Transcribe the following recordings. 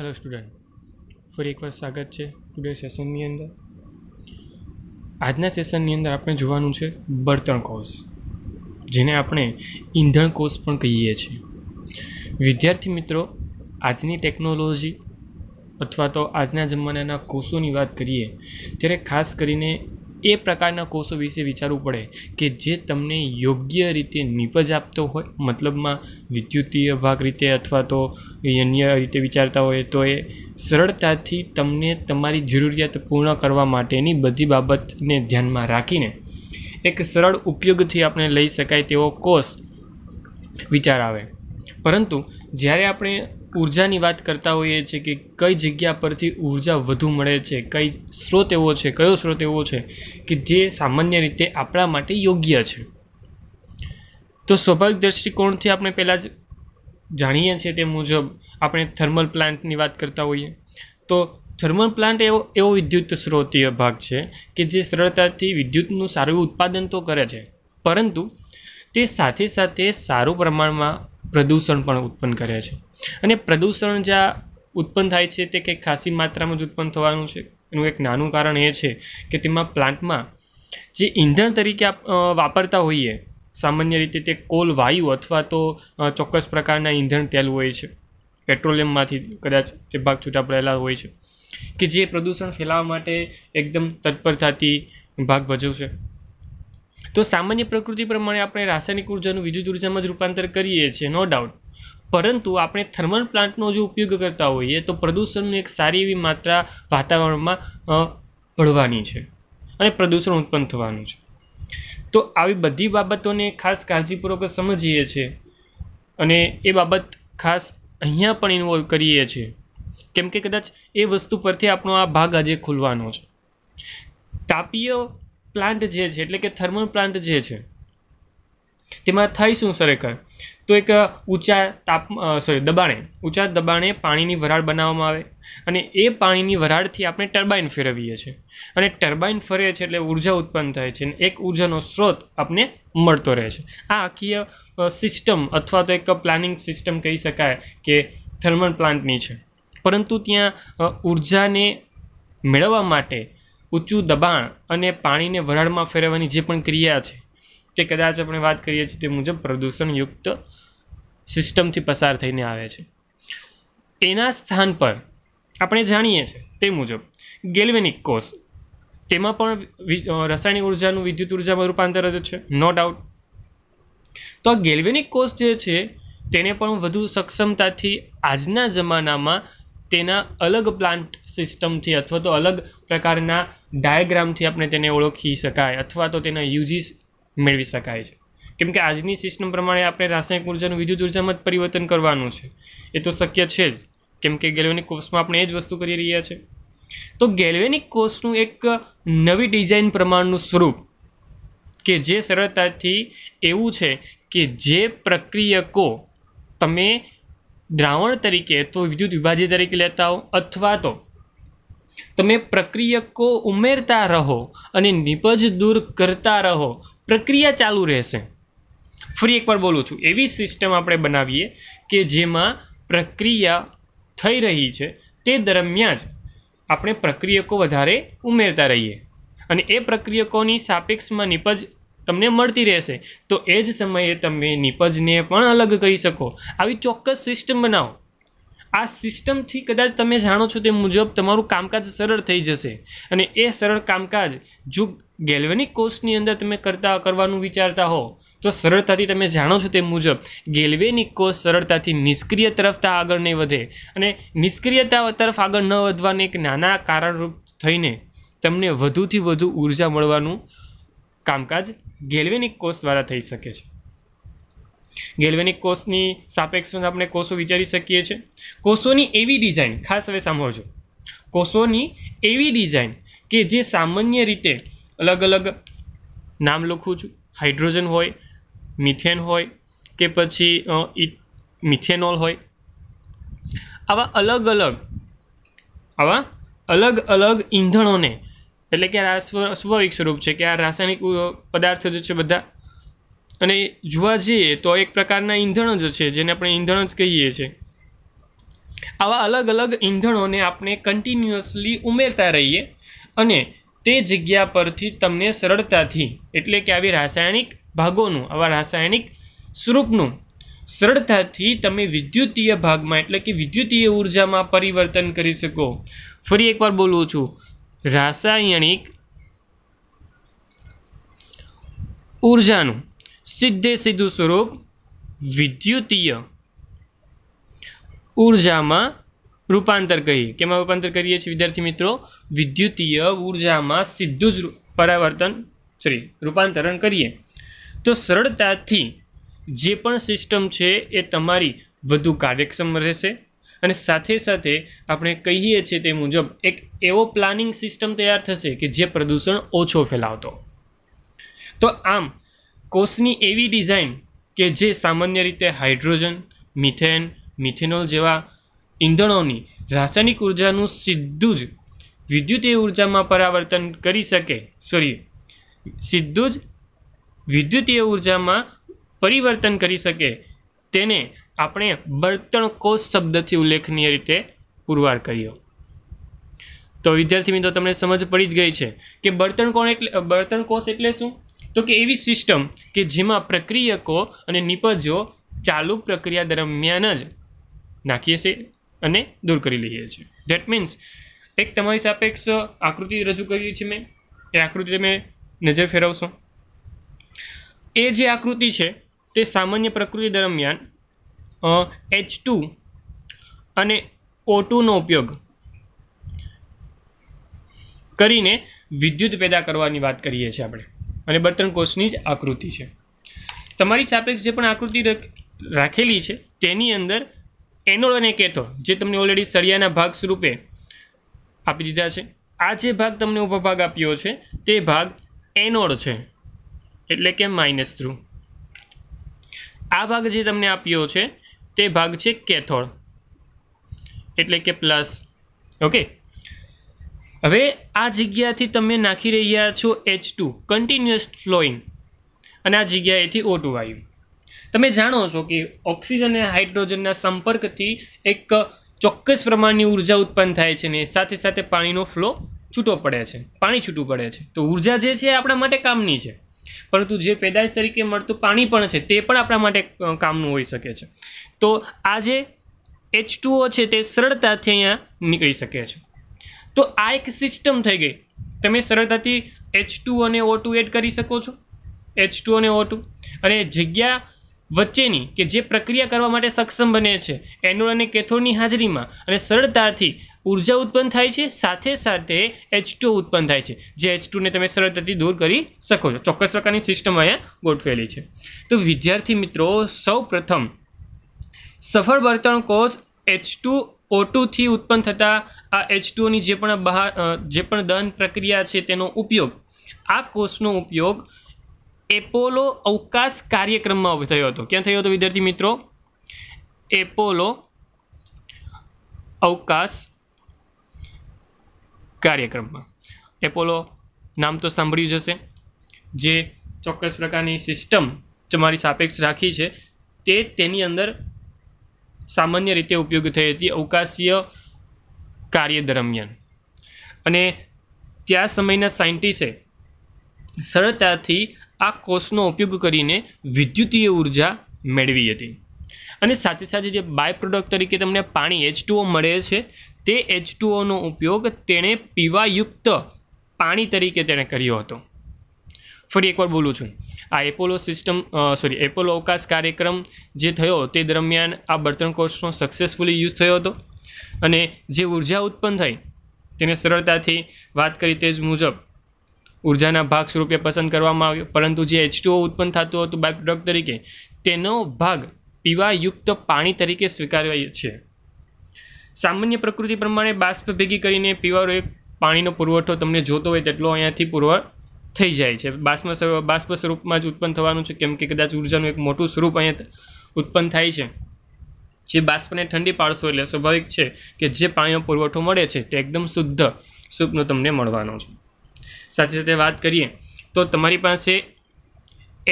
hello student ફરી એકવાર સ્વાગત છે ટુડે સેશનની અંદર આજના સેશનની અંદર આપણે જોવાનું છે બળતણ કોષ જેને આપણે ઈંધણ કોષ પણ કહીએ છીએ વિદ્યાર્થી મિત્રો આજની ટેકનોલોજી અથવા તો આજના જમાનાના કોષોની વાત કરીએ ત્યારે ખાસ કરીને એ પ્રકારના કોષો વિશે વિચારવું પડે કે જે તમને યોગ્ય રીતે નીપજ આપતો હોય મતલબમાં વિદ્યુતીય ભાગ રીતે અથવા તો અન્ય રીતે વિચારતા હોય તો એ સરળતાથી તમને તમારી જરૂરિયાત પૂર્ણ કરવા માટેની બધી બાબતને ધ્યાનમાં રાખીને એક સરળ ઉપયોગથી આપણે લઈ શકાય તેવો કોષ વિચાર આવે પરંતુ જ્યારે આપણે ઉર્જાની વાત કરતા હોઈએ છીએ કે કઈ જગ્યા પરથી ઉર્જા વધુ મળે છે કઈ સ્ત્રોત એવો છે કયો સ્ત્રોત એવો છે કે જે સામાન્ય રીતે આપણા માટે યોગ્ય છે તો સ્વાભાવિક દ્રષ્ટિકોણથી આપણે પહેલાં જ જાણીએ છીએ તે મુજબ આપણે થર્મલ પ્લાન્ટની વાત કરતા હોઈએ તો થર્મલ પ્લાન્ટ એવો એવો વિદ્યુત સ્ત્રોતીય ભાગ છે કે જે સરળતાથી વિદ્યુતનું સારું ઉત્પાદન તો કરે છે પરંતુ તે સાથે સાથે સારું પ્રમાણમાં પ્રદૂષણ પણ ઉત્પન્ન કરે છે અને પ્રદૂષણ જ્યાં ઉત્પન્ન થાય છે તે કંઈક ખાસી માત્રામાં જ ઉત્પન્ન થવાનું છે એનું એક નાનું કારણ એ છે કે તેમાં પ્લાન્ટમાં જે ઈંધણ તરીકે આપ વાપરતા હોઈએ સામાન્ય રીતે તે કોલ વાયુ અથવા તો ચોક્કસ પ્રકારના ઈંધણ તેલ હોય છે પેટ્રોલિયમમાંથી કદાચ તે ભાગ છૂટા પડેલા હોય છે કે જે પ્રદૂષણ ફેલાવવા માટે એકદમ તત્પરતાથી ભાગ ભજવશે તો સામાન્ય પ્રકૃતિ પ્રમાણે આપણે રાસાયણિક ઉર્જાનું વિદ્યુત ઉર્જામાં જ રૂપાંતર કરીએ છીએ નો ડાઉટ પરંતુ આપણે થર્મલ પ્લાન્ટનો જો ઉપયોગ કરતા હોઈએ તો પ્રદૂષણની એક સારી એવી માત્રા વાતાવરણમાં ભળવાની છે અને પ્રદૂષણ ઉત્પન્ન થવાનું છે તો આવી બધી બાબતોને ખાસ કાળજીપૂર્વક સમજીએ છીએ અને એ બાબત ખાસ અહીંયા પણ ઇન્વોલ્વ કરીએ છીએ કેમ કે કદાચ એ વસ્તુ પરથી આપણો આ ભાગ આજે ખુલવાનો છે તાપીય પ્લાન્ટ જે છે એટલે કે થર્મલ પ્લાન્ટ જે છે તેમાં થાય શું સરેખર તો એક ઊંચા તાપ સોરી દબાણે ઊંચા દબાણે પાણીની વરાળ બનાવવામાં આવે અને એ પાણીની વરાળથી આપણે ટર્બાઇન ફેરવીએ છીએ અને ટર્બાઇન ફરે છે એટલે ઉર્જા ઉત્પન્ન થાય છે અને એક ઉર્જાનો સ્ત્રોત આપણે મળતો રહે છે આ આખી સિસ્ટમ અથવા તો એક પ્લાનિંગ સિસ્ટમ કહી શકાય કે થર્મલ પ્લાન્ટની છે પરંતુ ત્યાં ઉર્જાને મેળવવા માટે ઊંચું દબાણ અને પાણીને વરાળમાં ફેરવવાની જે પણ ક્રિયા છે તે કદાચ આપણે વાત કરીએ છીએ તે મુજબ પ્રદૂષણયુક્ત સિસ્ટમથી પસાર થઈને આવે છે એના સ્થાન પર આપણે જાણીએ છીએ તે મુજબ ગેલ્વેનિક કોષ તેમાં પણ રસાયણિક ઉર્જાનું વિદ્યુત ઉર્જામાં રૂપાંતર જ છે નો ડાઉટ તો આ ગેલ્વેનિક કોષ જે છે તેને પણ વધુ સક્ષમતાથી આજના જમાનામાં તેના અલગ પ્લાન્ટ સિસ્ટમથી અથવા તો અલગ પ્રકારના ડાયાગ્રામથી આપણે તેને ઓળખી શકાય અથવા તો તેના યુજીસ મેળવી શકાય છે કેમ કે આજની સિસ્ટમ પ્રમાણે આપણે રાસાયણિક ઉર્જાનું વિદ્યુત ઉર્જામાં જ પરિવર્તન કરવાનું છે એ તો શક્ય છે જ કેમ કે ગેલ્વેનિક કોષમાં આપણે એ જ વસ્તુ કરી રહ્યા છે તો ગેલ્વેનિક કોષનું એક નવી ડિઝાઇન પ્રમાણનું સ્વરૂપ કે જે સરળતાથી એવું છે કે જે પ્રક્રિયકો તમે દ્રાવણ તરીકે તો વિદ્યુત વિભાજ્ય તરીકે લેતા હો અથવા તો તમે પ્રક્રિયકો ઉમેરતા રહો અને નિપજ દૂર કરતા રહો પ્રક્રિયા ચાલુ રહેશે ફરી એકવાર બોલું છું એવી સિસ્ટમ આપણે બનાવીએ કે જેમાં પ્રક્રિયા થઈ રહી છે તે દરમિયાન જ આપણે પ્રક્રિયકો વધારે ઉમેરતા રહીએ અને એ પ્રક્રિયકોની સાપેક્ષમાં નિપજ તમને મળતી રહેશે તો એ જ સમયે તમે નિપજને પણ અલગ કરી શકો આવી ચોક્કસ સિસ્ટમ બનાવો આ સિસ્ટમથી કદાચ તમે જાણો છો તે મુજબ તમારું કામકાજ સરળ થઈ જશે અને એ સરળ કામકાજ જો ગેલ્વેનિક કોર્સની અંદર તમે કરતા કરવાનું વિચારતા હો તો સરળતાથી તમે જાણો છો તે મુજબ ગેલ્વેનિક કોષ સરળતાથી નિષ્ક્રિય તરફતા આગળ નહીં વધે અને નિષ્ક્રિયતા તરફ આગળ ન વધવાને એક નાના કારણરૂપ થઈને તમને વધુથી વધુ ઉર્જા મળવાનું કામકાજ ગેલ્વેનિક કોષ દ્વારા થઈ શકે છે ગેલ્વેનિક કોષની સાપેક્ષમાં આપણે કોષો વિચારી શકીએ છીએ કોષોની એવી ડિઝાઇન ખાસ હવે સાંભળજો કોષોની એવી ડિઝાઇન કે જે સામાન્ય રીતે અલગ અલગ નામ લખું છું હાઇડ્રોજન હોય મિથેન હોય કે પછી મિથેનોલ હોય આવા અલગ અલગ આવા અલગ અલગ ઈંધણોને એટલે કે આ સ્વાભાવિક સ્વરૂપ છે કે આ રાસાયણિક પદાર્થો જે છે બધા અને જોવા જઈએ તો એક પ્રકારના ઈંધણ જ છે જેને આપણે ઈંધણ જ કહીએ છીએ આવા અલગ અલગ ઈંધણોને આપણે કન્ટિન્યુઅસલી ઉમેરતા રહીએ અને તે જગ્યા પરથી તમને સરળતાથી એટલે કે આવી રાસાયણિક ભાગોનું આવા રાસાયણિક સ્વરૂપનું સરળતાથી તમે વિદ્યુતીય ભાગમાં એટલે કે વિદ્યુતીય ઉર્જામાં પરિવર્તન કરી શકો ફરી એકવાર બોલું છું રાસાયણિક ઉર્જાનું સીધે સીધું સ્વરૂપ વિદ્યુતીય ઉર્જામાં રૂપાંતર કહીએ કેમાં રૂપાંતર કરીએ છીએ વિદ્યાર્થી મિત્રો વિદ્યુતીય ઉર્જામાં સીધું જ પરાવર્તન સોરી રૂપાંતરણ કરીએ તો સરળતાથી જે પણ સિસ્ટમ છે એ તમારી વધુ કાર્યક્ષમ રહેશે અને સાથે સાથે આપણે કહીએ છીએ તે મુજબ એક એવો પ્લાનિંગ સિસ્ટમ તૈયાર થશે કે જે પ્રદૂષણ ઓછો ફેલાવતો તો આમ કોષની એવી ડિઝાઇન કે જે સામાન્ય રીતે હાઇડ્રોજન મિથેન મિથેનોલ જેવા ઈંધણોની રાસાયણિક ઉર્જાનું સીધું જ વિદ્યુતીય ઉર્જામાં પરાવર્તન કરી શકે સોરી સીધું જ વિદ્યુતીય ઉર્જામાં પરિવર્તન કરી શકે તેને આપણે બળતણ કોષ શબ્દથી ઉલ્લેખનીય રીતે પુરવાર કર્યો તો વિદ્યાર્થી મિત્રો તમને સમજ પડી જ ગઈ છે કે બળતણ કોણ એટલે બળતણ કોષ એટલે શું તો કે એવી સિસ્ટમ કે જેમાં પ્રક્રિયકો અને નિપજો ચાલુ પ્રક્રિયા દરમિયાન જ નાખીએ છીએ અને દૂર કરી લઈએ છીએ ધેટ મીન્સ એક તમારી સાપેક્ષ આકૃતિ રજૂ કરી છે મેં એ આકૃતિ તમે નજર ફેરવશો એ જે આકૃતિ છે તે સામાન્ય પ્રકૃતિ દરમિયાન એચ ટુ અને ઓ ટુનો ઉપયોગ કરીને વિદ્યુત પેદા કરવાની વાત કરીએ છીએ આપણે અને બળતણ કોષની જ આકૃતિ છે તમારી સાપેક્ષ જે પણ આકૃતિ રાખેલી છે તેની અંદર એનોડ અને કેથોડ જે તમને ઓલરેડી સળિયાના ભાગ સ્વરૂપે આપી દીધા છે આ જે ભાગ તમને ઊભો ભાગ આપ્યો છે તે ભાગ એનોડ છે એટલે કે માઇનસ થ્રુ આ ભાગ જે તમને આપ્યો છે તે ભાગ છે કેથોડ એટલે કે પ્લસ ઓકે હવે આ જગ્યાથી તમે નાખી રહ્યા છો એચ ટુ કન્ટિન્યુઅસ ફ્લોઈંગ અને આ જગ્યાએથી ઓ ટુ વાયુ તમે જાણો છો કે ઓક્સિજન અને હાઇડ્રોજનના સંપર્કથી એક ચોક્કસ પ્રમાણની ઉર્જા ઉત્પન્ન થાય છે ને સાથે સાથે પાણીનો ફ્લો છૂટો પડે છે પાણી છૂટું પડે છે તો ઉર્જા જે છે એ આપણા માટે કામની છે પરંતુ જે પેદાશ તરીકે મળતું પાણી પણ છે તે પણ આપણા માટે કામનું હોઈ શકે છે તો આ જે એચ ટુઓ છે તે સરળતાથી અહીંયા નીકળી શકે છે તો આ એક સિસ્ટમ થઈ ગઈ તમે સરળતાથી એચ ટુ અને ઓ ટુ એડ કરી શકો છો એચ ટુ અને ઓ ટુ અને જગ્યા વચ્ચેની કે જે પ્રક્રિયા કરવા માટે સક્ષમ બને છે એનોડ અને કેથોડની હાજરીમાં અને સરળતાથી ઉર્જા ઉત્પન્ન થાય છે સાથે સાથે એચ ટુ ઉત્પન્ન થાય છે જે એચ ટુને તમે સરળતાથી દૂર કરી શકો છો ચોક્કસ પ્રકારની સિસ્ટમ અહીંયા ગોઠવેલી છે તો વિદ્યાર્થી મિત્રો સૌ પ્રથમ સફળ બળતણ કોષ એચ ટુ ઓ ટુથી ઉત્પન્ન થતા આ એચ ટુની જે પણ બહાર જે પણ દહન પ્રક્રિયા છે તેનો ઉપયોગ આ કોષનો ઉપયોગ એપોલો અવકાશ કાર્યક્રમમાં થયો હતો ક્યાં થયો હતો વિદ્યાર્થી મિત્રો એપોલો અવકાશ કાર્યક્રમમાં એપોલો નામ તો સાંભળ્યું જ હશે જે ચોક્કસ પ્રકારની સિસ્ટમ તમારી સાપેક્ષ રાખી છે તે તેની અંદર સામાન્ય રીતે ઉપયોગ થઈ હતી અવકાશીય કાર્ય દરમિયાન અને ત્યાં સમયના સાયન્ટિસ્ટે સરળતાથી આ કોષનો ઉપયોગ કરીને વિદ્યુતીય ઉર્જા મેળવી હતી અને સાથે સાથે જે બાય પ્રોડક્ટ તરીકે તમને પાણી એચ ટુઓ મળે છે તે એચ ટુઓનો ઉપયોગ તેણે પીવાયુક્ત પાણી તરીકે તેણે કર્યો હતો ફરી એકવાર બોલું છું આ એપોલો સિસ્ટમ સોરી એપોલો અવકાશ કાર્યક્રમ જે થયો તે દરમિયાન આ બળતણ કોષનો સક્સેસફુલી યુઝ થયો હતો અને જે ઉર્જા ઉત્પન્ન થઈ તેને સરળતાથી વાત કરી તે જ મુજબ ઉર્જાના ભાગ સ્વરૂપે પસંદ કરવામાં આવ્યો પરંતુ જે એચ ટુઓ ઉત્પન્ન થતું હતું બાય પ્રોડક્ટ તરીકે તેનો ભાગ પીવાયુક્ત પાણી તરીકે સ્વીકાર્યો છે સામાન્ય પ્રકૃતિ પ્રમાણે બાષ્પ ભેગી કરીને પીવાનો એક પાણીનો પુરવઠો તમને જોતો હોય તેટલો અહીંયાથી પુરવઠ થઈ જાય છે બાષ્પ બાષ્પ સ્વરૂપમાં જ ઉત્પન્ન થવાનું છે કેમ કે કદાચ ઉર્જાનું એક મોટું સ્વરૂપ અહીંયા ઉત્પન્ન થાય છે જે બાષ્પને ઠંડી પાડશો એટલે સ્વાભાવિક છે કે જે પાણીનો પુરવઠો મળે છે તે એકદમ શુદ્ધ સૂપનો તમને મળવાનો છે સાથે સાથે વાત કરીએ તો તમારી પાસે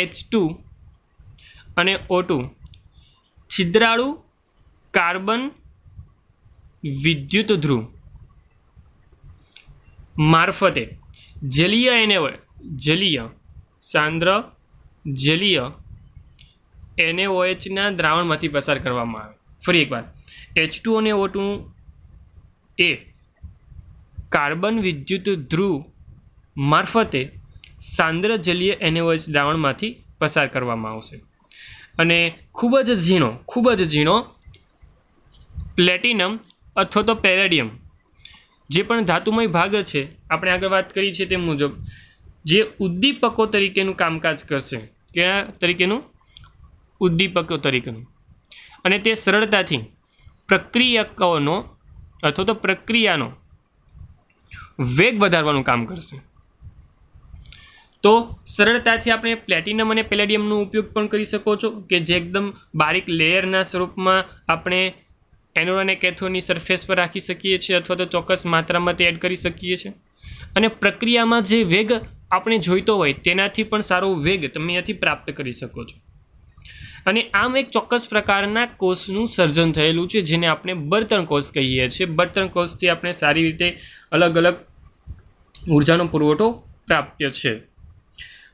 એચ ટુ અને ઓ ટુ છિદ્રાળુ કાર્બન વિદ્યુત ધ્રુવ મારફતે જલીય એનેવલ જલીય સાંદ્ર જલીય એને ઓએચના દ્રાવણમાંથી પસાર કરવામાં આવે ફરી એકવાર એચ ટુ અને ઓ એ કાર્બન વિદ્યુત ધ્રુવ મારફતે સાંદ્ર જલીય એનએઓએચ દ્રાવણમાંથી પસાર કરવામાં આવશે અને ખૂબ જ ઝીણો ખૂબ જ ઝીણો પ્લેટિનમ અથવા તો પેરેડિયમ જે પણ ધાતુમય ભાગ છે આપણે આગળ વાત કરી છે તે મુજબ જે ઉદ્દીપકો તરીકેનું કામકાજ કરશે કયા તરીકેનું ઉદ્દીપકો તરીકેનું અને તે સરળતાથી પ્રક્રિયકોનો અથવા તો પ્રક્રિયાનો વેગ વધારવાનું કામ કરશે તો સરળતાથી આપણે પ્લેટિનમ અને પેલેડિયમનો ઉપયોગ પણ કરી શકો છો કે જે એકદમ બારીક લેયરના સ્વરૂપમાં આપણે એનોડ અને કેથોની સરફેસ પર રાખી શકીએ છીએ અથવા તો ચોક્કસ માત્રામાં તે એડ કરી શકીએ છીએ અને પ્રક્રિયામાં જે વેગ આપણે જોઈતો હોય તેનાથી પણ સારો વેગ તમે અહીંયાથી પ્રાપ્ત કરી શકો છો અને આમ એક ચોક્કસ પ્રકારના કોષનું સર્જન થયેલું છે જેને આપણે બળતણ કોષ કહીએ છીએ બળતણ કોષથી આપણે સારી રીતે અલગ અલગ ઉર્જાનો પુરવઠો પ્રાપ્ય છે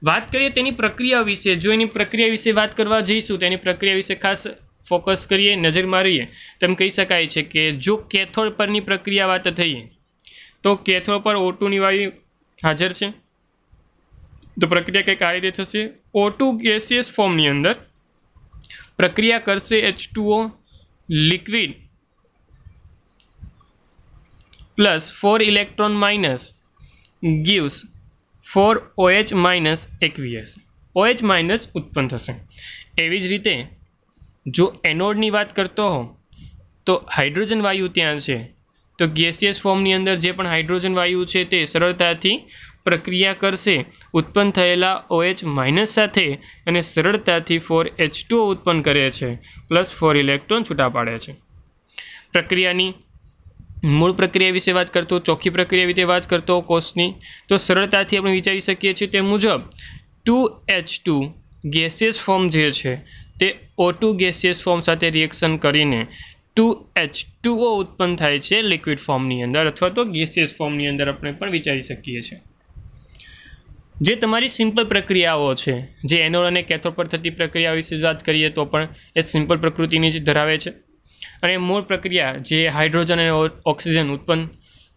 વાત કરીએ તેની પ્રક્રિયા વિશે જો એની પ્રક્રિયા વિશે વાત કરવા જઈશું તેની પ્રક્રિયા વિશે ખાસ ફોકસ કરીએ નજર મારીએ તો એમ કહી શકાય છે કે જો કેથોડ પરની પ્રક્રિયા વાત થઈએ તો કેથોડ પર ઓટુની વાયુ હાજર છે તો પ્રક્રિયા કંઈક આ રીતે થશે ઓટુ ગેસિયસ ફોર્મની અંદર પ્રક્રિયા કરશે H two O liquid plus four electron minus gives four O H minus એકવીએસ ઓએચ માઇનસ ઉત્પન્ન થશે એવી જ રીતે જો એનોડની વાત કરતો હો તો હાઇડ્રોજન વાયુ ત્યાં છે તો ગેસિયસ ફોર્મની અંદર જે પણ હાઇડ્રોજન વાયુ છે તે સરળતાથી પ્રક્રિયા કરશે ઉત્પન્ન થયેલા ઓએચ માઇનસ સાથે અને સરળતાથી ફોર એચ ટુ ઉત્પન્ન કરે છે પ્લસ ફોર ઇલેક્ટ્રોન છૂટા પાડે છે પ્રક્રિયાની મૂળ પ્રક્રિયા વિશે વાત કરતો ચોખ્ખી પ્રક્રિયા વિશે વાત કરતો કોષની તો સરળતાથી આપણે વિચારી શકીએ છીએ તે મુજબ two H two gaseous form જે છે તે ઓટુ ગેસિયસ ફોર્મ સાથે રિએક્શન કરીને ટુ એચ ટુ ઓ ઉત્પન્ન થાય છે લિક્વિડ ફોર્મની અંદર અથવા તો ગેસિયસ ફોર્મની અંદર આપણે પણ વિચારી શકીએ છીએ જે તમારી સિમ્પલ પ્રક્રિયાઓ છે જે એનોડ અને કેથોડ પર થતી પ્રક્રિયા વિશે વાત કરીએ તો પણ એ સિમ્પલ પ્રકૃતિની જ ધરાવે છે અને મૂળ પ્રક્રિયા જે હાઇડ્રોજન અને ઓક્સિજન ઉત્પન્ન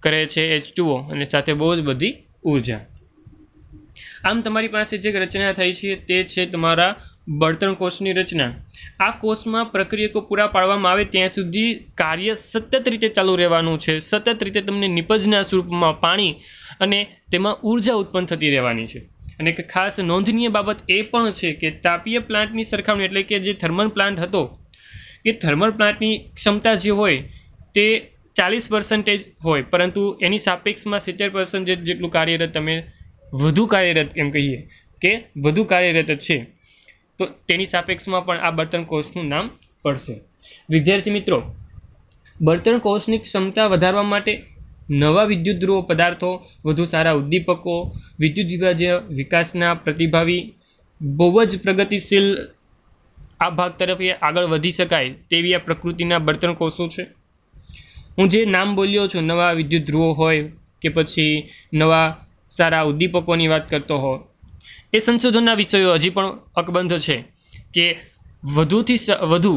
કરે છે એચ ટુઓ અને સાથે બહુ જ બધી ઉર્જા આમ તમારી પાસે જે રચના થઈ છે તે છે તમારા બળતણ કોષની રચના આ કોષમાં પ્રક્રિયકો પૂરા પાડવામાં આવે ત્યાં સુધી કાર્ય સતત રીતે ચાલુ રહેવાનું છે સતત રીતે તમને નિપજના સ્વરૂપમાં પાણી અને તેમાં ઉર્જા ઉત્પન્ન થતી રહેવાની છે અને એક ખાસ નોંધનીય બાબત એ પણ છે કે તાપીય પ્લાન્ટની સરખામણી એટલે કે જે થર્મલ પ્લાન્ટ હતો એ થર્મલ પ્લાન્ટની ક્ષમતા જે હોય તે ચાલીસ પર્સન્ટેજ હોય પરંતુ એની સાપેક્ષમાં સિત્તેર પર્સન્ટેજ જેટલું કાર્યરત તમે વધુ કાર્યરત એમ કહીએ કે વધુ કાર્યરત છે તો તેની સાપેક્ષમાં પણ આ બળતણ કોષનું નામ પડશે વિદ્યાર્થી મિત્રો બળતણ કોષની ક્ષમતા વધારવા માટે નવા વિદ્યુત ધ્રુવ પદાર્થો વધુ સારા ઉદ્દીપકો વિદ્યુત વિભાજ્ય વિકાસના પ્રતિભાવી બહુ જ પ્રગતિશીલ આ ભાગ તરફ એ આગળ વધી શકાય તેવી આ પ્રકૃતિના બળતણ કોષો છે હું જે નામ બોલ્યો છું નવા વિદ્યુત ધ્રુવો હોય કે પછી નવા સારા ઉદ્દીપકોની વાત કરતો હોય એ સંશોધનના વિષયો હજી પણ અકબંધ છે કે વધુથી વધુ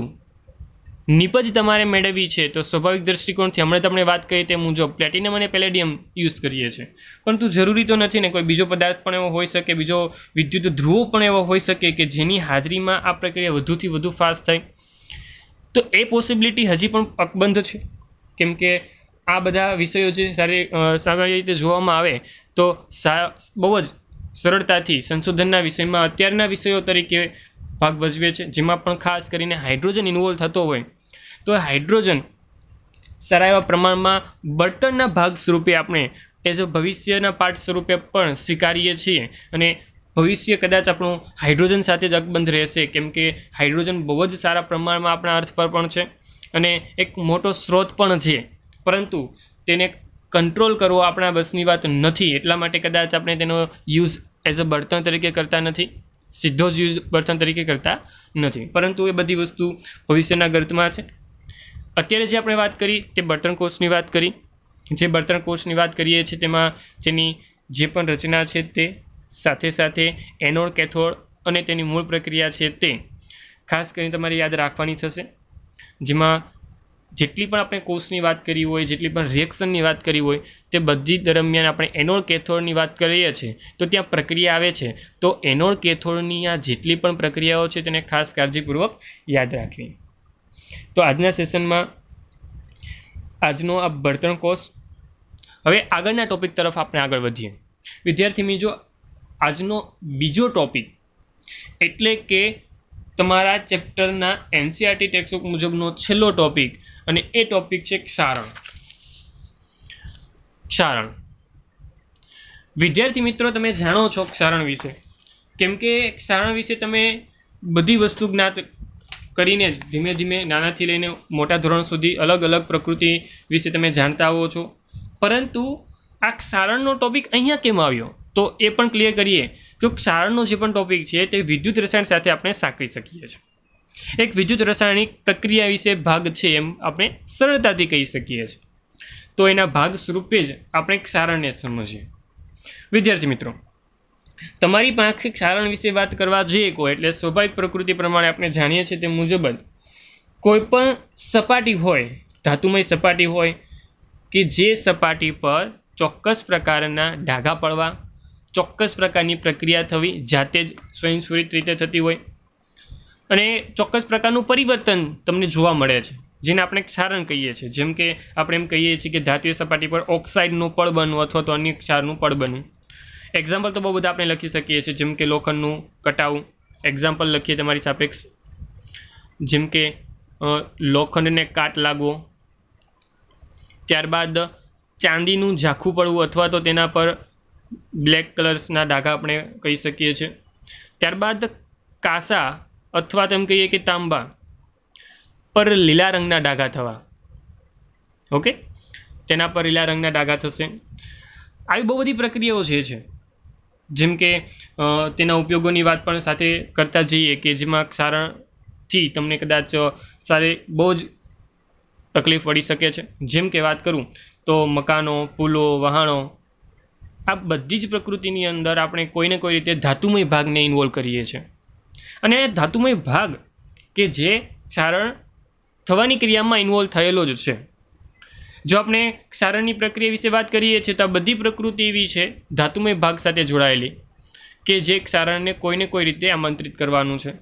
નિપજ તમારે મેળવવી છે તો સ્વાભાવિક દૃષ્ટિકોણથી હમણાં તમને વાત કરી તે મુજબ પ્લેટિનમ અને પેલેડિયમ યુઝ કરીએ છીએ પરંતુ જરૂરી તો નથી ને કોઈ બીજો પદાર્થ પણ એવો હોઈ શકે બીજો વિદ્યુત ધ્રુવ પણ એવો હોઈ શકે કે જેની હાજરીમાં આ પ્રક્રિયા વધુથી વધુ ફાસ્ટ થાય તો એ પોસિબિલિટી હજી પણ અકબંધ છે કેમ કે આ બધા વિષયો જે સારી સામાન્ય રીતે જોવામાં આવે તો બહુ જ સરળતાથી સંશોધનના વિષયમાં અત્યારના વિષયો તરીકે ભાગ ભજવે છે જેમાં પણ ખાસ કરીને હાઇડ્રોજન ઇન્વોલ્વ થતો હોય તો હાઇડ્રોજન સારા એવા પ્રમાણમાં બળતણના ભાગ સ્વરૂપે આપણે એઝ અ ભવિષ્યના પાઠ સ્વરૂપે પણ સ્વીકારીએ છીએ અને ભવિષ્ય કદાચ આપણું હાઇડ્રોજન સાથે જ અકબંધ રહેશે કેમ કે હાઇડ્રોજન બહુ જ સારા પ્રમાણમાં આપણા અર્થ પર પણ છે અને એક મોટો સ્ત્રોત પણ છે પરંતુ તેને કંટ્રોલ કરવો આપણા બસની વાત નથી એટલા માટે કદાચ આપણે તેનો યુઝ એઝ અ બળતણ તરીકે કરતા નથી સીધો જ યુઝ બળતણ તરીકે કરતા નથી પરંતુ એ બધી વસ્તુ ભવિષ્યના ગર્તમાં છે અત્યારે જે આપણે વાત કરી તે બળતણ કોષની વાત કરી જે બળતણ કોષની વાત કરીએ છીએ તેમાં જેની જે પણ રચના છે તે સાથે સાથે એનોડ કેથોડ અને તેની મૂળ પ્રક્રિયા છે તે ખાસ કરીને તમારે યાદ રાખવાની થશે જેમાં જેટલી પણ આપણે કોષની વાત કરી હોય જેટલી પણ રિએક્શનની વાત કરી હોય તે બધી દરમિયાન આપણે એનોડ કેથોળની વાત કરીએ છીએ તો ત્યાં પ્રક્રિયા આવે છે તો એનોડ કેથોળની આ જેટલી પણ પ્રક્રિયાઓ છે તેને ખાસ કાળજીપૂર્વક યાદ રાખવી તો આજના સેશનમાં આજનો આ બળતણ કોષ હવે આગળના ટોપિક તરફ આપણે આગળ વધીએ વિદ્યાર્થી મિત્રો આજનો બીજો ટોપિક એટલે કે તમારા ચેપ્ટરના એનસીઆરટી ટેક્સ્ટબુક e મુજબનો છેલ્લો ટોપિક અને એ ટોપિક છે ક્ષારણ ક્ષારણ વિદ્યાર્થી મિત્રો તમે જાણો છો ક્ષારણ વિશે કેમ કે ક્ષારણ વિશે તમે બધી વસ્તુ જ્ઞાત કરીને જ ધીમે ધીમે નાનાથી લઈને મોટા ધોરણ સુધી અલગ અલગ પ્રકૃતિ વિશે તમે જાણતા આવો છો પરંતુ આ ક્ષારણનો ટોપિક અહીંયા કેમ આવ્યો તો એ પણ ક્લિયર કરીએ તો ક્ષારણનો જે પણ ટોપિક છે તે વિદ્યુત રસાયણ સાથે આપણે સાંકળી શકીએ છીએ એક વિદ્યુત રસાયણિક પ્રક્રિયા વિશે ભાગ છે એમ આપણે સરળતાથી કહી શકીએ છીએ તો એના ભાગ સ્વરૂપે જ આપણે ક્ષારણને સમજીએ વિદ્યાર્થી મિત્રો તમારી પાંખે ક્ષારણ વિશે વાત કરવા જઈએ કોઈ એટલે સ્વાભાવિક પ્રકૃતિ પ્રમાણે આપણે જાણીએ છીએ તે મુજબ જ કોઈપણ સપાટી હોય ધાતુમય સપાટી હોય કે જે સપાટી પર ચોક્કસ પ્રકારના ડાઘા પડવા ચોક્કસ પ્રકારની પ્રક્રિયા થવી જાતે જ સ્વયંસ્ફુરિત રીતે થતી હોય અને ચોક્કસ પ્રકારનું પરિવર્તન તમને જોવા મળે છે જેને આપણે ક્ષારણ કહીએ છીએ જેમ કે આપણે એમ કહીએ છીએ કે ધાતીય સપાટી પર ઓક્સાઇડનું પળ બનવું અથવા તો અન્ય ક્ષારનું પળ બનવું એક્ઝામ્પલ તો બહુ બધા આપણે લખી શકીએ છીએ જેમ કે લોખંડનું કટાવું એક્ઝામ્પલ લખીએ તમારી સાપેક્ષ જેમ કે લોખંડને કાટ લાગવો ત્યારબાદ ચાંદીનું ઝાંખું પડવું અથવા તો તેના પર બ્લેક કલર્સના ડાઘા આપણે કહી શકીએ છીએ ત્યારબાદ કાસા અથવા તેમ કહીએ કે તાંબા પર લીલા રંગના ડાઘા થવા ઓકે તેના પર લીલા રંગના ડાઘા થશે આવી બહુ બધી પ્રક્રિયાઓ જે છે જેમ કે તેના ઉપયોગોની વાત પણ સાથે કરતા જઈએ કે જેમાં ક્ષારણથી તમને કદાચ સારી બહુ જ તકલીફ પડી શકે છે જેમ કે વાત કરું તો મકાનો પુલો વહાણો આ બધી જ પ્રકૃતિની અંદર આપણે કોઈને કોઈ રીતે ધાતુમય ભાગને ઇન્વોલ્વ કરીએ છીએ અને ધાતુમય ભાગ કે જે ક્ષારણ થવાની ક્રિયામાં ઇન્વોલ્વ થયેલો જ છે જો આપણે ક્ષારણની પ્રક્રિયા વિશે વાત કરીએ છીએ તો આ બધી પ્રકૃતિ એવી છે ધાતુમય ભાગ સાથે જોડાયેલી કે જે ક્ષારણને કોઈને કોઈ રીતે આમંત્રિત કરવાનું છે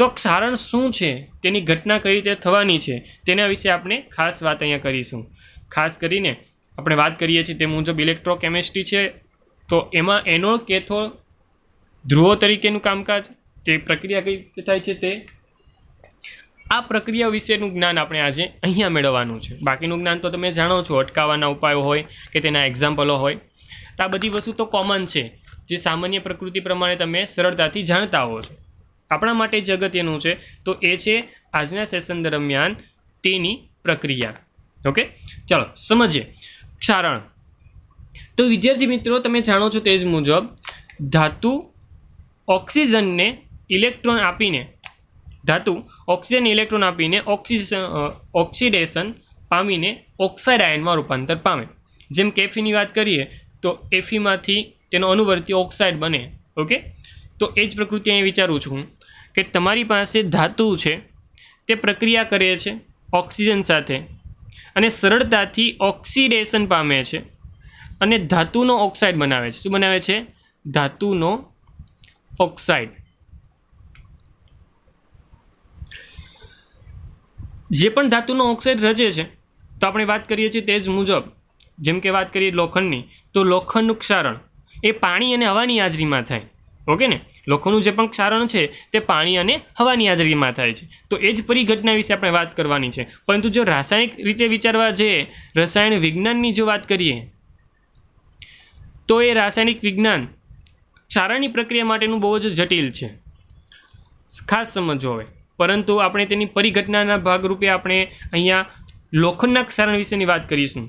તો ક્ષારણ શું છે તેની ઘટના કઈ રીતે થવાની છે તેના વિશે આપણે ખાસ વાત અહીંયા કરીશું ખાસ કરીને આપણે વાત કરીએ છીએ તે મુજબ ઇલેક્ટ્રોકેમિસ્ટ્રી છે તો એમાં એનો કેથો ધ્રુવો તરીકેનું કામકાજ તે પ્રક્રિયા કઈ રીતે થાય છે તે આ પ્રક્રિયા વિશેનું જ્ઞાન આપણે આજે અહીંયા મેળવવાનું છે બાકીનું જ્ઞાન તો તમે જાણો છો અટકાવવાના ઉપાયો હોય કે તેના એક્ઝામ્પલો હોય તો આ બધી વસ્તુ તો કોમન છે જે સામાન્ય પ્રકૃતિ પ્રમાણે તમે સરળતાથી જાણતા હો છો આપણા માટે જ અગત્યનું છે તો એ છે આજના સેશન દરમિયાન તેની પ્રક્રિયા ઓકે ચાલો સમજીએ ક્ષારણ તો વિદ્યાર્થી મિત્રો તમે જાણો છો તે જ મુજબ ધાતુ ઓક્સિજનને ઇલેક્ટ્રોન આપીને ધાતુ ઓક્સિજન ઇલેક્ટ્રોન આપીને ઓક્સિજન ઓક્સિડેશન પામીને ઓક્સાઇડ આયનમાં રૂપાંતર પામે જેમ કે એફીની e વાત કરીએ તો એફીમાંથી e તેનો અનુવર્તી ઓક્સાઇડ બને ઓકે તો એ જ પ્રકૃતિ અહીં વિચારું છું કે તમારી પાસે ધાતુ છે તે પ્રક્રિયા કરે છે ઓક્સિજન સાથે અને સરળતાથી ઓક્સિડેશન પામે છે અને ધાતુનો ઓક્સાઇડ બનાવે છે શું બનાવે છે ધાતુનો ઓક્સાઇડ જે પણ ધાતુનો ઓક્સાઇડ રચે છે તો આપણે વાત કરીએ છીએ તે જ મુજબ જેમ કે વાત કરીએ લોખંડની તો લોખંડનું ક્ષારણ એ પાણી અને હવાની હાજરીમાં થાય ઓકે ને લોકોનું જે પણ ક્ષારણ છે તે પાણી અને હવાની હાજરીમાં થાય છે તો એ જ પરિઘટના વિશે આપણે વાત કરવાની છે પરંતુ જો રાસાયણિક રીતે વિચારવા જઈએ રસાયણ વિજ્ઞાનની જો વાત કરીએ તો એ રાસાયણિક વિજ્ઞાન ક્ષારણની પ્રક્રિયા માટેનું બહુ જ જટિલ છે ખાસ સમજો હવે પરંતુ આપણે તેની પરિઘટનાના ભાગરૂપે આપણે અહીંયા લોખંડના ક્ષારણ વિશેની વાત કરીશું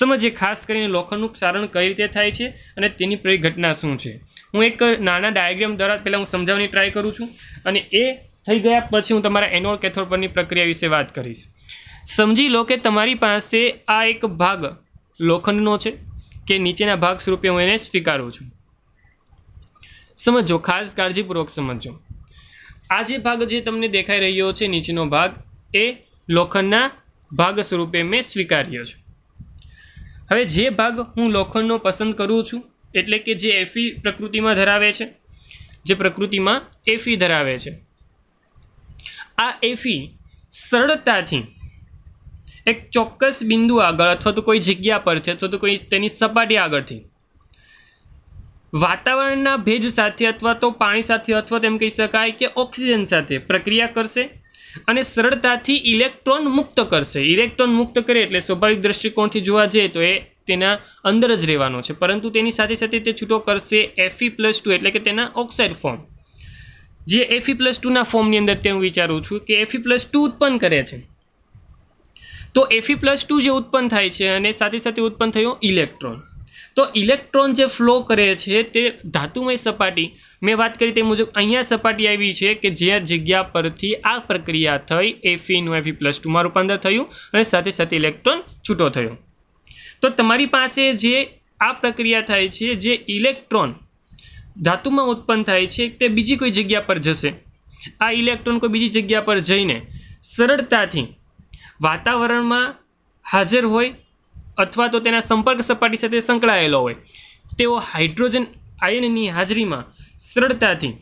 સમજીએ ખાસ કરીને લોખંડનું ક્ષારણ કઈ રીતે થાય છે અને તેની પરિઘટના શું છે હું એક નાના ડાયાગ્રામ દ્વારા પહેલાં હું સમજાવવાની ટ્રાય કરું છું અને એ થઈ ગયા પછી હું તમારા એનોલ કેથોડ પરની પ્રક્રિયા વિશે વાત કરીશ સમજી લો કે તમારી પાસે આ એક ભાગ લોખંડનો છે કે નીચેના ભાગ સ્વરૂપે હું એને સ્વીકારું છું સમજો ખાસ કાળજીપૂર્વક સમજો આ જે ભાગ જે તમને દેખાઈ રહ્યો છે નીચેનો ભાગ એ લોખંડના ભાગ સ્વરૂપે મેં સ્વીકાર્યો છે હવે જે ભાગ હું લોખંડનો પસંદ કરું છું એટલે કે જે એફી પ્રકૃતિમાં ધરાવે છે જે પ્રકૃતિમાં એફી ધરાવે છે આ એફી સરળતાથી એક ચોક્કસ બિંદુ આગળ અથવા તો કોઈ જગ્યા પરથી અથવા તો કોઈ તેની સપાટી આગળથી વાતાવરણના ભેજ સાથે અથવા તો પાણી સાથે અથવા તેમ કહી શકાય કે ઓક્સિજન સાથે પ્રક્રિયા કરશે અને સરળતાથી ઇલેક્ટ્રોન મુક્ત કરશે ઇલેક્ટ્રોન મુક્ત કરે એટલે સ્વાભાવિક દ્રષ્ટિકોણથી જોવા જઈએ તો એ તેના અંદર જ રહેવાનો છે પરંતુ તેની સાથે સાથે તે છૂટો કરશે એફી પ્લસ ટુ એટલે કે તેના ઓક્સાઇડ ફોર્મ જે એફી પ્લસ ટુના ફોર્મની અંદર તે હું વિચારું છું કે એફી પ્લસ ટુ ઉત્પન્ન કરે છે તો એફી પ્લસ ટુ જે ઉત્પન્ન થાય છે અને સાથે સાથે ઉત્પન્ન થયો ઇલેક્ટ્રોન તો ઇલેક્ટ્રોન જે ફ્લો કરે છે તે ધાતુમય સપાટી મેં વાત કરી તે મુજબ અહીંયા સપાટી આવી છે કે જે જગ્યા પરથી આ પ્રક્રિયા થઈ એફીનું એફી પ્લસ ટુમાં રૂપાંતર થયું અને સાથે સાથે ઇલેક્ટ્રોન છૂટો થયો તો તમારી પાસે જે આ પ્રક્રિયા થાય છે જે ઇલેક્ટ્રોન ધાતુમાં ઉત્પન્ન થાય છે તે બીજી કોઈ જગ્યા પર જશે આ ઇલેક્ટ્રોન કોઈ બીજી જગ્યા પર જઈને સરળતાથી વાતાવરણમાં હાજર હોય અથવા તો તેના સંપર્ક સપાટી સાથે સંકળાયેલો હોય તેઓ હાઇડ્રોજન આયનની હાજરીમાં સરળતાથી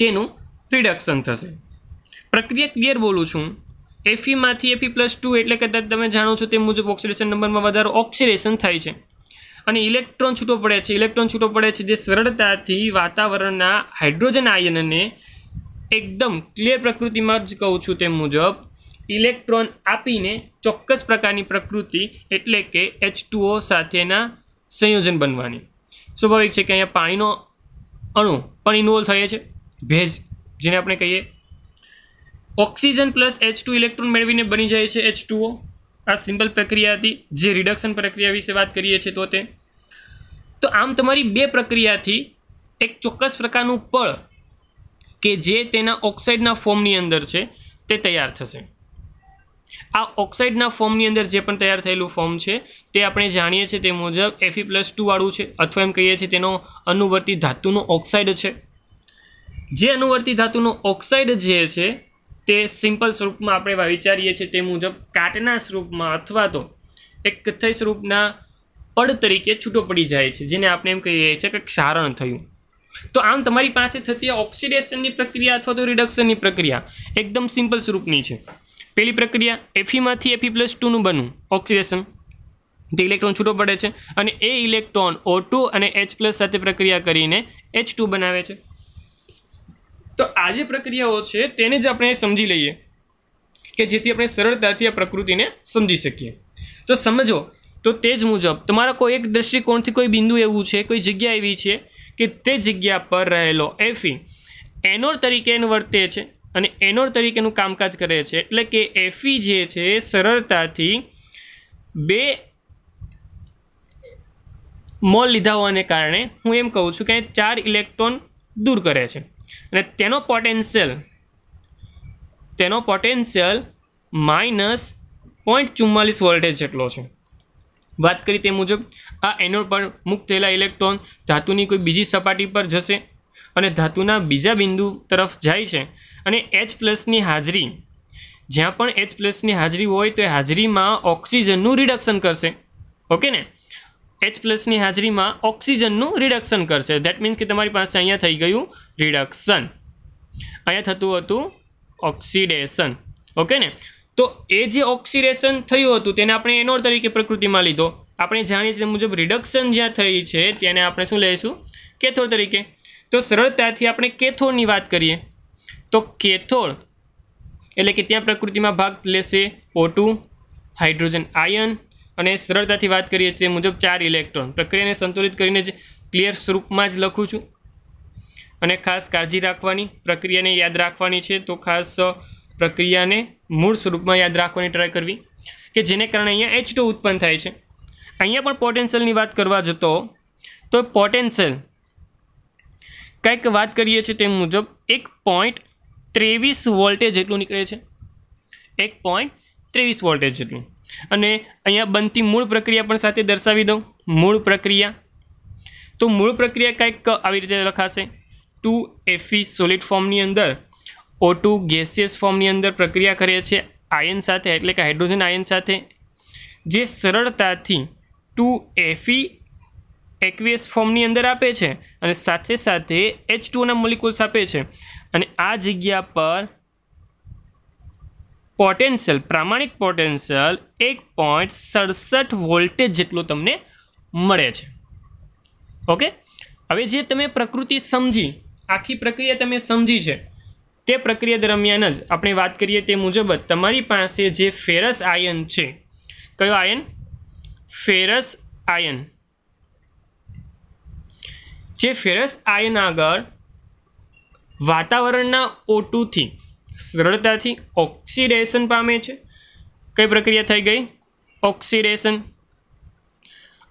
તેનું રિડક્શન થશે પ્રક્રિયા ક્લિયર બોલું છું એફીમાંથી એફી પ્લસ ટુ એટલે કદાચ તમે જાણો છો તે મુજબ ઓક્સિડેશન નંબરમાં વધારો ઓક્સિડેશન થાય છે અને ઇલેક્ટ્રોન છૂટો પડે છે ઇલેક્ટ્રોન છૂટો પડે છે જે સરળતાથી વાતાવરણના હાઇડ્રોજન આયનને એકદમ ક્લિયર પ્રકૃતિમાં જ કહું છું તે મુજબ ઇલેક્ટ્રોન આપીને ચોક્કસ પ્રકારની પ્રકૃતિ એટલે કે એચ સાથેના સંયોજન બનવાની સ્વાભાવિક છે કે અહીંયા પાણીનો અણુ પણ ઇન્વોલ્વ થયે છે ભેજ જેને આપણે કહીએ oxygen plus H two electron મેળવીને બની જાય છે એચ ટુઓ આ સિમ્પલ પ્રક્રિયા હતી જે રિડક્શન પ્રક્રિયા વિશે વાત કરીએ છીએ તો તે તો આમ તમારી બે પ્રક્રિયાથી એક ચોક્કસ પ્રકારનું પળ કે જે તેના ઓક્સાઇડના ફોર્મની અંદર છે તે તૈયાર થશે આ ઓક્સાઇડના ફોર્મની અંદર જે પણ તૈયાર થયેલું ફોર્મ છે તે આપણે જાણીએ છીએ તે મુજબ એફી પ્લસ ટુવાળું છે અથવા એમ કહીએ છીએ તેનો અનુવર્તી ધાતુનો ઓક્સાઇડ છે જે અનુવર્તી ધાતુનો ઓક્સાઇડ જે છે તે સિમ્પલ સ્વરૂપમાં આપણે વિચારીએ છીએ તે મુજબ કાટના સ્વરૂપમાં અથવા તો એક કથ્થઈ સ્વરૂપના પડ તરીકે છૂટો પડી જાય છે જેને આપણે એમ કહીએ છીએ કે ક્ષારણ થયું તો આમ તમારી પાસે થતી ઓક્સિડેશનની પ્રક્રિયા અથવા તો રિડક્શનની પ્રક્રિયા એકદમ સિમ્પલ સ્વરૂપની છે પહેલી પ્રક્રિયા એફીમાંથી એફી પ્લસ ટુનું બનવું ઓક્સિડેશન તે ઇલેક્ટ્રોન છૂટો પડે છે અને એ ઇલેક્ટ્રોન ઓ ટુ અને એચ પ્લસ સાથે પ્રક્રિયા કરીને એચ ટુ બનાવે છે તો આ જે પ્રક્રિયાઓ છે તેને જ આપણે સમજી લઈએ કે જેથી આપણે સરળતાથી આ પ્રકૃતિને સમજી શકીએ તો સમજો તો તે જ મુજબ તમારા કોઈ એક દ્રષ્ટિકોણથી કોઈ બિંદુ એવું છે કોઈ જગ્યા એવી છે કે તે જગ્યા પર રહેલો એફી e એનોર તરીકે એનું વર્તે છે અને એનોર તરીકેનું કામકાજ કરે છે એટલે કે એફી e જે છે સરળતાથી બે મોલ લીધા હોવાને કારણે હું એમ કહું છું કે ચાર ઇલેક્ટ્રોન દૂર કરે છે અને તેનો પોટેન્શિયલ તેનો પોટેન્શિયલ માઇનસ પોઈન્ટ ચુમ્માલીસ વોલ્ટેજ જેટલો છે વાત કરી તે મુજબ આ એનોડ પર મુક્ત થયેલા ઇલેક્ટ્રોન ધાતુની કોઈ બીજી સપાટી પર જશે અને ધાતુના બીજા બિંદુ તરફ જાય છે અને એચ પ્લસની હાજરી જ્યાં પણ એચ પ્લસની હાજરી હોય તો એ હાજરીમાં ઓક્સિજનનું રિડક્શન કરશે ઓકે ને એચ પ્લસની હાજરીમાં ઓક્સિજનનું રિડક્શન કરશે દેટ મીન્સ કે તમારી પાસે અહીંયા થઈ ગયું રિડક્શન અહીંયા થતું હતું ઓક્સિડેશન ઓકે ને તો એ જે ઓક્સિડેશન થયું હતું તેને આપણે એનોર તરીકે પ્રકૃતિમાં લીધો આપણે જાણીએ છીએ મુજબ રિડક્શન જ્યાં થઈ છે તેને આપણે શું લઈશું કેથોળ તરીકે તો સરળતાથી આપણે કેથોળની વાત કરીએ તો કેથોળ એટલે કે ત્યાં પ્રકૃતિમાં ભાગ લેશે ઓટુ હાઇડ્રોજન આયન અને સરળતાથી વાત કરીએ તે મુજબ ચાર ઇલેક્ટ્રોન પ્રક્રિયાને સંતુલિત કરીને જ ક્લિયર સ્વરૂપમાં જ લખું છું અને ખાસ કાળજી રાખવાની પ્રક્રિયાને યાદ રાખવાની છે તો ખાસ પ્રક્રિયાને મૂળ સ્વરૂપમાં યાદ રાખવાની ટ્રાય કરવી કે જેને કારણે અહીંયા એચ ઉત્પન્ન થાય છે અહીંયા પણ પોટેન્શિયલની વાત કરવા જતો તો પોટેન્શિયલ કંઈક વાત કરીએ છીએ તે મુજબ એક પોઈન્ટ ત્રેવીસ વોલ્ટેજ જેટલું નીકળે છે એક પોઈન્ટ ત્રેવીસ વોલ્ટેજ જેટલું અને અહીંયા બનતી મૂળ પ્રક્રિયા પણ સાથે દર્શાવી દઉં મૂળ પ્રક્રિયા તો મૂળ પ્રક્રિયા કંઈક આવી રીતે લખાશે ટુ એફી સોલિડ ફોર્મની અંદર ઓ ટુ ગેસિયસ ફોર્મની અંદર પ્રક્રિયા કરે છે આયન સાથે એટલે કે હાઇડ્રોજન આયન સાથે જે સરળતાથી ટુ એફી એક્વિયસ ફોર્મની અંદર આપે છે અને સાથે સાથે એચ ટુના મોલિક્યુલ્સ આપે છે અને આ જગ્યા પર પોટેન્શિયલ પ્રામાણિક પોટેન્શિયલ એક પોઈન્ટ સડસઠ વોલ્ટેજ જેટલું તમને મળે છે ઓકે હવે જે તમે પ્રકૃતિ સમજી આખી પ્રક્રિયા તમે સમજી છે તે પ્રક્રિયા દરમિયાન જ આપણે વાત કરીએ તે મુજબ જ તમારી પાસે જે ફેરસ આયન છે કયો આયન ફેરસ આયન જે ફેરસ આયન આગળ વાતાવરણના ઓટુથી સરળતાથી ઓક્સિડેશન પામે છે કઈ પ્રક્રિયા થઈ ગઈ ઓક્સિડેશન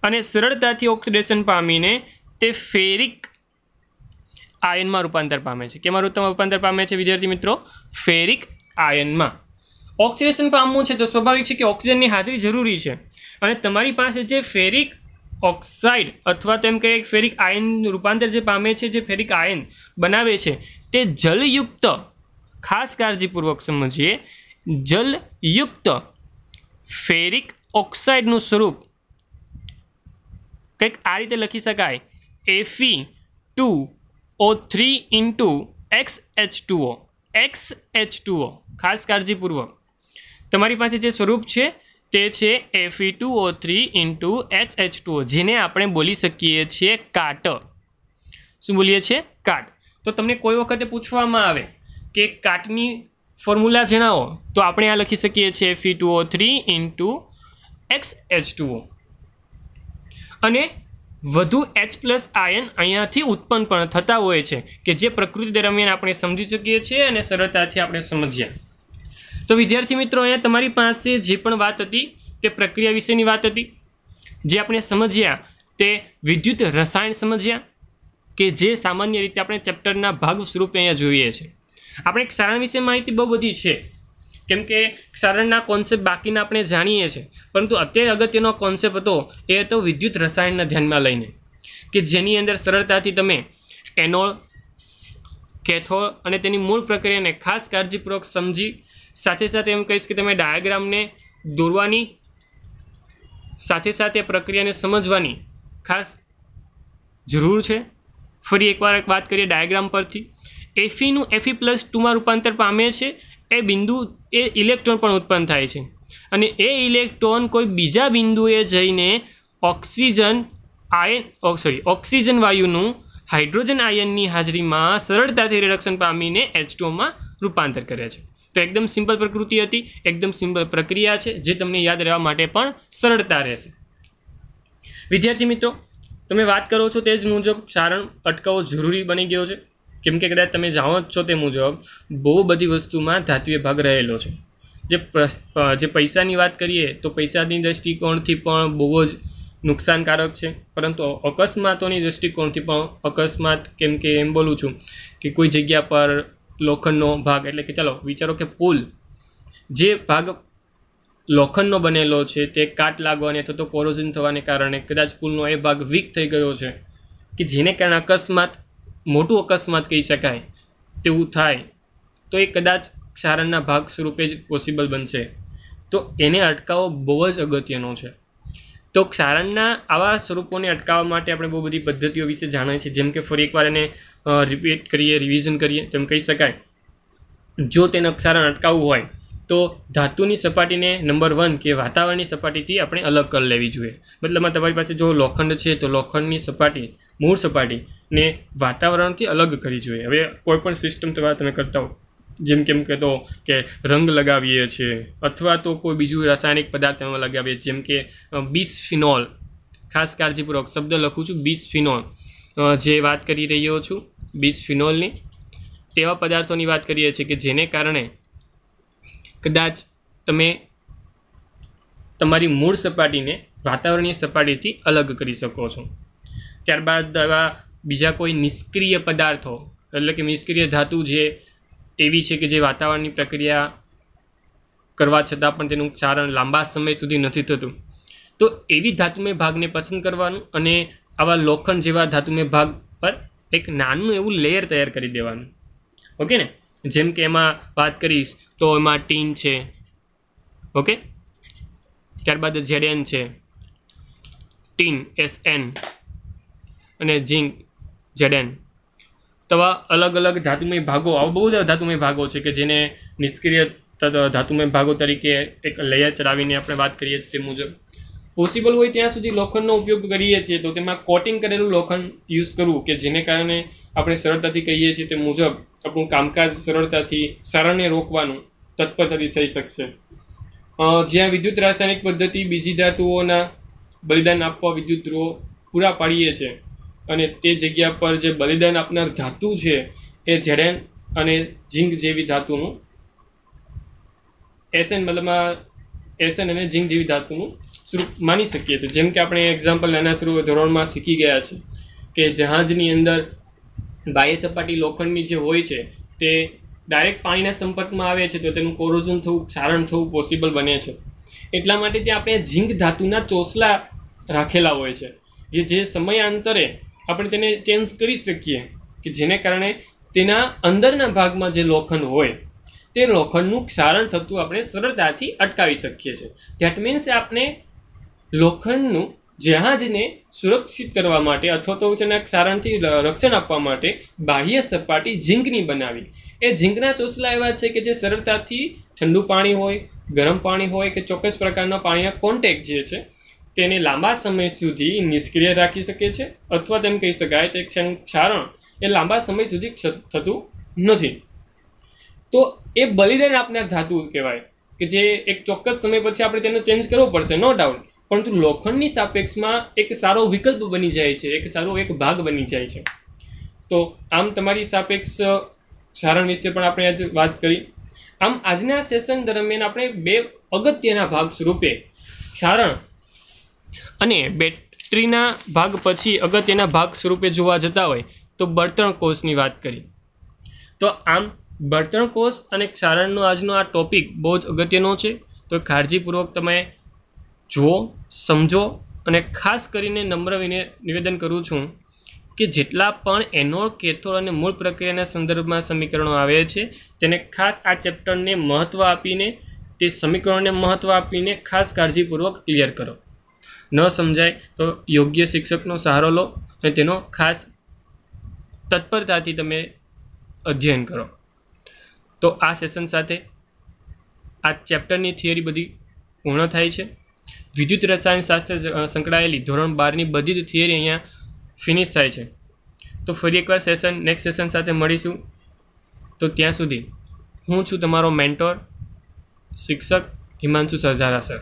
અને સરળતાથી ઓક્સિડેશન પામીને તે ફેરિક આયનમાં રૂપાંતર પામે છે કેમાં રૂપાંતર પામે છે વિદ્યાર્થી મિત્રો ફેરિક આયનમાં ઓક્સિડેશન પામવું છે તો સ્વાભાવિક છે કે ઓક્સિજનની હાજરી જરૂરી છે અને તમારી પાસે જે ફેરિક ઓક્સાઇડ અથવા તો એમ કહીએ ફેરિક આયન રૂપાંતર જે પામે છે જે ફેરિક આયન બનાવે છે તે જલયુક્ત ખાસ કાળજીપૂર્વક સમજીએ જલયુક્ત ફેરિક ઓક્સાઇડનું સ્વરૂપ કંઈક આ રીતે લખી શકાય Fe two O three into X H two O X H two O ખાસ કાળજીપૂર્વક તમારી પાસે જે સ્વરૂપ છે તે છે Fe two O three into H H two O જેને આપણે બોલી શકીએ છીએ કાટ શું બોલીએ છીએ કાટ તો તમને કોઈ વખતે પૂછવામાં આવે કે કાટની ફોર્મ્યુલા જણાવો તો આપણે આ લખી શકીએ છીએ Fe two O three into X H two O અને વધુ એચ પ્લસ આયન અહીંયાથી ઉત્પન્ન પણ થતા હોય છે કે જે પ્રકૃતિ દરમિયાન આપણે સમજી શકીએ છીએ અને સરળતાથી આપણે સમજ્યા તો વિદ્યાર્થી મિત્રો અહીંયા તમારી પાસે જે પણ વાત હતી તે પ્રક્રિયા વિશેની વાત હતી જે આપણે સમજ્યા તે વિદ્યુત રસાયણ સમજ્યા કે જે સામાન્ય રીતે આપણે ચેપ્ટરના ભાગ સ્વરૂપે અહીંયા જોઈએ છીએ આપણે ક્ષારણ વિશે માહિતી બહુ બધી છે કેમ કે ક્ષારણના કોન્સેપ્ટ બાકીના આપણે જાણીએ છીએ પરંતુ અત્યારે અગત્યનો કોન્સેપ્ટ હતો એ હતો વિદ્યુત રસાયણના ધ્યાનમાં લઈને કે જેની અંદર સરળતાથી તમે એનોળ કેથોળ અને તેની મૂળ પ્રક્રિયાને ખાસ કાળજીપૂર્વક સમજી સાથે સાથે એમ કહીશ કે તમે ડાયાગ્રામને દોરવાની સાથે સાથે પ્રક્રિયાને સમજવાની ખાસ જરૂર છે ફરી એકવાર એક વાત કરીએ ડાયાગ્રામ પરથી એફીનું એફી પ્લસ ટુમાં રૂપાંતર પામે છે એ બિંદુ એ ઇલેક્ટ્રોન પણ ઉત્પન્ન થાય છે અને એ ઇલેક્ટ્રોન કોઈ બીજા બિંદુએ જઈને ઓક્સિજન આયન સોરી ઓક્સિજન વાયુનું હાઇડ્રોજન આયનની હાજરીમાં સરળતાથી રિડક્શન પામીને એચ ટુમાં રૂપાંતર કરે છે તો એકદમ સિમ્પલ પ્રકૃતિ હતી એકદમ સિમ્પલ પ્રક્રિયા છે જે તમને યાદ રહેવા માટે પણ સરળતા રહેશે વિદ્યાર્થી મિત્રો તમે વાત કરો છો તે જ મુજબ ક્ષારણ અટકાવવો જરૂરી બની ગયો છે કેમ કે કદાચ તમે જાણો જ છો તે મુજબ બહુ બધી વસ્તુમાં ધાત્વિય ભાગ રહેલો છે જે જે પૈસાની વાત કરીએ તો પૈસાની દૃષ્ટિકોણથી પણ બહુ જ નુકસાનકારક છે પરંતુ અકસ્માતોની દૃષ્ટિકોણથી પણ અકસ્માત કેમ કે એમ બોલું છું કે કોઈ જગ્યા પર લોખંડનો ભાગ એટલે કે ચાલો વિચારો કે પુલ જે ભાગ લોખંડનો બનેલો છે તે કાટ લાગવાને અથવા તો કોરોઝન થવાને કારણે કદાચ પુલનો એ ભાગ વીક થઈ ગયો છે કે જેને કારણે અકસ્માત મોટું અકસ્માત કહી શકાય તેવું થાય તો એ કદાચ ક્ષારણના ભાગ સ્વરૂપે જ પોસિબલ બનશે તો એને અટકાવવો બહુ જ અગત્યનો છે તો ક્ષારણના આવા સ્વરૂપોને અટકાવવા માટે આપણે બહુ બધી પદ્ધતિઓ વિશે જાણીએ છીએ જેમ કે ફરી એકવાર એને રિપીટ કરીએ રિવિઝન કરીએ તેમ કહી શકાય જો તેને ક્ષારણ અટકાવવું હોય તો ધાતુની સપાટીને નંબર વન કે વાતાવરણની સપાટીથી આપણે અલગ કરી લેવી જોઈએ મતલબમાં તમારી પાસે જો લોખંડ છે તો લોખંડની સપાટી મૂળ સપાટીને વાતાવરણથી અલગ કરી જોઈએ હવે કોઈપણ સિસ્ટમ દ્વારા તમે કરતા હો જેમ કેમ કે તો કે રંગ લગાવીએ છીએ અથવા તો કોઈ બીજું રાસાયણિક પદાર્થ એમાં લગાવીએ જેમ કે બીસફિનોલ ખાસ કાળજીપૂર્વક શબ્દ લખું છું બીસફિનોલ જે વાત કરી રહ્યો છું બીસફિનોલની તેવા પદાર્થોની વાત કરીએ છીએ કે જેને કારણે કદાચ તમે તમારી મૂળ સપાટીને વાતાવરણીય સપાટીથી અલગ કરી શકો છો ત્યારબાદ એવા બીજા કોઈ નિષ્ક્રિય પદાર્થો એટલે કે નિષ્ક્રિય ધાતુ જે એવી છે કે જે વાતાવરણની પ્રક્રિયા કરવા છતાં પણ તેનું ક્ષારણ લાંબા સમય સુધી નથી થતું તો એવી ધાતુમય ભાગને પસંદ કરવાનું અને આવા લોખંડ જેવા ધાતુમય ભાગ પર એક નાનું એવું લેયર તૈયાર કરી દેવાનું ઓકે ને જેમ કે એમાં વાત કરીશ તો એમાં ટીન છે ઓકે ત્યારબાદ જેડ છે ટીન એસ એન અને ઝીંક જેડેન તવા અલગ અલગ ધાતુમય ભાગો આવા બહુ બધા ધાતુમય ભાગો છે કે જેને નિષ્ક્રિય ધાતુમય ભાગો તરીકે એક લેયર ચડાવીને આપણે વાત કરીએ છીએ તે મુજબ પોસિબલ હોય ત્યાં સુધી લોખંડનો ઉપયોગ કરીએ છીએ તો તેમાં કોટિંગ કરેલું લોખંડ યુઝ કરવું કે જેને કારણે આપણે સરળતાથી કહીએ છીએ તે મુજબ આપણું કામકાજ સરળતાથી સરળને રોકવાનું તત્પરતાથી થઈ શકશે જ્યાં વિદ્યુત રાસાયણિક પદ્ધતિ બીજી ધાતુઓના બલિદાન આપવા વિદ્યુત પૂરા પાડીએ છીએ અને તે જગ્યા પર જે બલિદાન આપનાર ધાતુ છે એ જેડેન અને ઝીંક જેવી ધાતુનું એસએન મતલબમાં એસએન અને ઝીંક જેવી ધાતુનું સ્વરૂપ માની શકીએ છીએ જેમ કે આપણે એક્ઝામ્પલ નાના સ્વરૂપ ધોરણમાં શીખી ગયા છે કે જહાજની અંદર બાહ્ય સપાટી લોખંડની જે હોય છે તે ડાયરેક્ટ પાણીના સંપર્કમાં આવે છે તો તેનું કોરોઝન થવું ક્ષારણ થવું પોસિબલ બને છે એટલા માટે ત્યાં આપણે ઝીંક ધાતુના ચોસલા રાખેલા હોય છે જે જે સમયાંતરે આપણે તેને ચેન્જ કરી શકીએ કે જેને કારણે તેના અંદરના ભાગમાં જે લોખંડ હોય તે લોખંડનું ક્ષારણ થતું આપણે સરળતાથી અટકાવી શકીએ છીએ ધેટ મીન્સ આપણે લોખંડનું જહાજને સુરક્ષિત કરવા માટે અથવા તો તેના ક્ષારણથી રક્ષણ આપવા માટે બાહ્ય સપાટી ઝીંકની બનાવી એ ઝીંકના ચોસલા એવા છે કે જે સરળતાથી ઠંડુ પાણી હોય ગરમ પાણી હોય કે ચોક્કસ પ્રકારના પાણીના કોન્ટેક જે છે તેને લાંબા સમય સુધી નિષ્ક્રિય રાખી શકે છે અથવા તેમ કહી શકાય તે ક્ષારણ એ લાંબા સમય સુધી થતું નથી તો એ બલિદાન આપનાર ધાતુ કહેવાય કે જે એક ચોક્કસ સમય પછી આપણે તેને ચેન્જ કરવો પડશે નો ડાઉટ પરંતુ લોખંડની સાપેક્ષમાં એક સારો વિકલ્પ બની જાય છે એક સારો એક ભાગ બની જાય છે તો આમ તમારી સાપેક્ષ ક્ષારણ વિશે પણ આપણે આજે વાત કરી આમ આજના સેશન દરમિયાન આપણે બે અગત્યના ભાગ સ્વરૂપે ક્ષારણ અને બેટરીના ભાગ પછી અગત્યના ભાગ સ્વરૂપે જોવા જતા હોય તો બળતણ કોષની વાત કરી તો આમ બળતણ કોષ અને ક્ષારણનો આજનો આ ટોપિક બહુ જ અગત્યનો છે તો કાળજીપૂર્વક તમે જુઓ સમજો અને ખાસ કરીને નમ્ર વિને નિવેદન કરું છું કે જેટલા પણ એનોડ કેથોળ અને મૂળ પ્રક્રિયાના સંદર્ભમાં સમીકરણો આવે છે તેને ખાસ આ ચેપ્ટરને મહત્ત્વ આપીને તે સમીકરણોને મહત્ત્વ આપીને ખાસ કાળજીપૂર્વક ક્લિયર કરો ન સમજાય તો યોગ્ય શિક્ષકનો સહારો લો અને તેનો ખાસ તત્પરતાથી તમે અધ્યયન કરો તો આ સેશન સાથે આ ચેપ્ટરની થિયરી બધી પૂર્ણ થાય છે વિદ્યુત રસાયણ શાસ્ત્ર સંકળાયેલી ધોરણ બારની બધી જ થિયરી અહીંયા ફિનિશ થાય છે તો ફરી એકવાર સેશન નેક્સ્ટ સેશન સાથે મળીશું તો ત્યાં સુધી હું છું તમારો મેન્ટોર શિક્ષક હિમાંશુ સરદારા સર